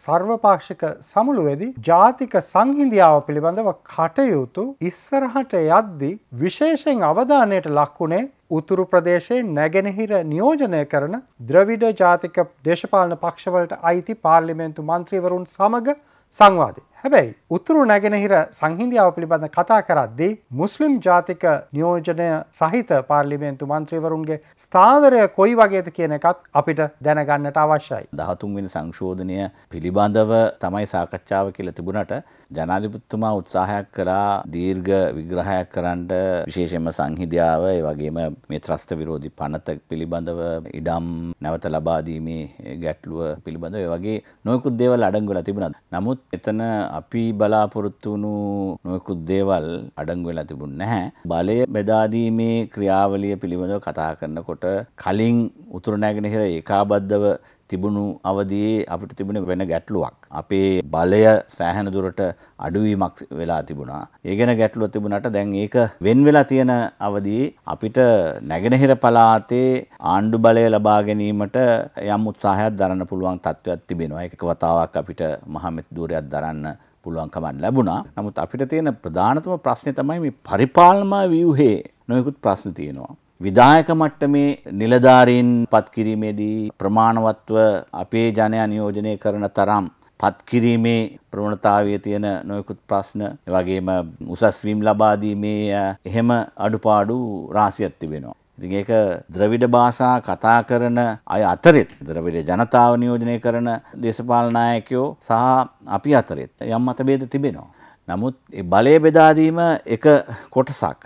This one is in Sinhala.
සර්වපාක්ෂික සමුළුවේදී ජාතික සංහිඳියාව පිළිබඳව කටයුතු ඉස්සරහට යද්දී විශේෂයෙන් අවධානයට ලක්ුණේ උතුරු ප්‍රදේශයේ නැගෙනහිර නියෝජනය කරන ද්‍රවිඩ ජාතික දේශපාලන පක්ෂවලට අයිති පාර්ලිමේන්තු මන්ත්‍රීවරුන් සමග සංවාදේ. හැබැයි උතුරු නැගෙනහිර සංහින්දියාව පිළිබඳ කතා කරද්දී මුස්ලිම් ජාතික නියෝජනය සහිත පාර්ලිමේන්තු මන්ත්‍රීවරුන්ගේ ස්ථාවරය කොයි වගේද කියන එකත් අපිට දැනගන්නට අවශ්‍යයි. දහතුන්වෙනි සංශෝධනය පිළිබඳව තමයි සාකච්ඡාව කියල තිබුණට ජනාධිපත්තුමා උත්සාහයක් කරා දීර්ඝ විග්‍රහයක් කරන්නට විශේෂම සංහිදියාව වගේම මේ ත්‍රස්ත විරෝධි පනත පිළිබඳව ඉඩම් නැවත ලබාදීමේ ගැටලුව පිළිබඳව වගේ නොයකුත් දේවල් අඩංගුල තිබුණත් නමුත් එතන අපි බලාපොරොත්තු වුණු නොයෙකුත් දේවල් අඩංගු වෙලා තිබුණ නැහැ. බලය බෙදාදීමේ ක්‍රියාවලිය පිළිබඳව කතා කරනකොට කලින් උතුරු නැගෙනහිර ඒකාබද්ධව තිබුණු අවදියේ අපිට තිබුණ වෙන ගැටලුවක්. අපේ බලය සෑහන දුරට අඩුවීමක් වෙලා තිබුණා. ඒ ගැන ගැටලුව තිබුණට දැන් ඒක වෙන් වෙලා තියෙන අවදී අපිට නැගෙනහිර පලාතේ ආණ්ඩු බලය ලබා ගැනීමට යම් උත්සාහයක් දරන්න පුළුවන් තත්ත්වයක් තිබෙනවා. ඒක වතාවක් අපිට මහමෙත් දූරයක් දරන්න පුළුවන්කමක් ලැබුණා. නමුත් අපිට තියෙන ප්‍රධානතම ප්‍රශ්නේ තමයි මේ පරිපාලන ව්‍යුහේ නොයෙකුත් ප්‍රශ්න තියෙනවා. විදායක මට්ටමේ නිලධාරීන් පත්කිරීමේදී ප්‍රමාණවත්ව අපේ ජනයා නියෝජනය කරන තරම් පත්කිරීමේ ප්‍රවණතාවය තියෙන නොයකුත් ප්‍රශ්න වගේම උසස්වීම් ලබාදීමේ එහෙම අඩුපාඩු රාසියක් තිබෙනවා. ඉතින් ඒක ද්‍රවිඩ භාෂා කතා කරන අය අතරෙත් ද්‍රවිඩ ජනතාව නියෝජනය කරන දේශපාලන නායකයෝ සහ අපි අතරෙත් යම් මතභේද තිබෙනවා. නමුත් බලය බෙදාදීම එක කොටසක්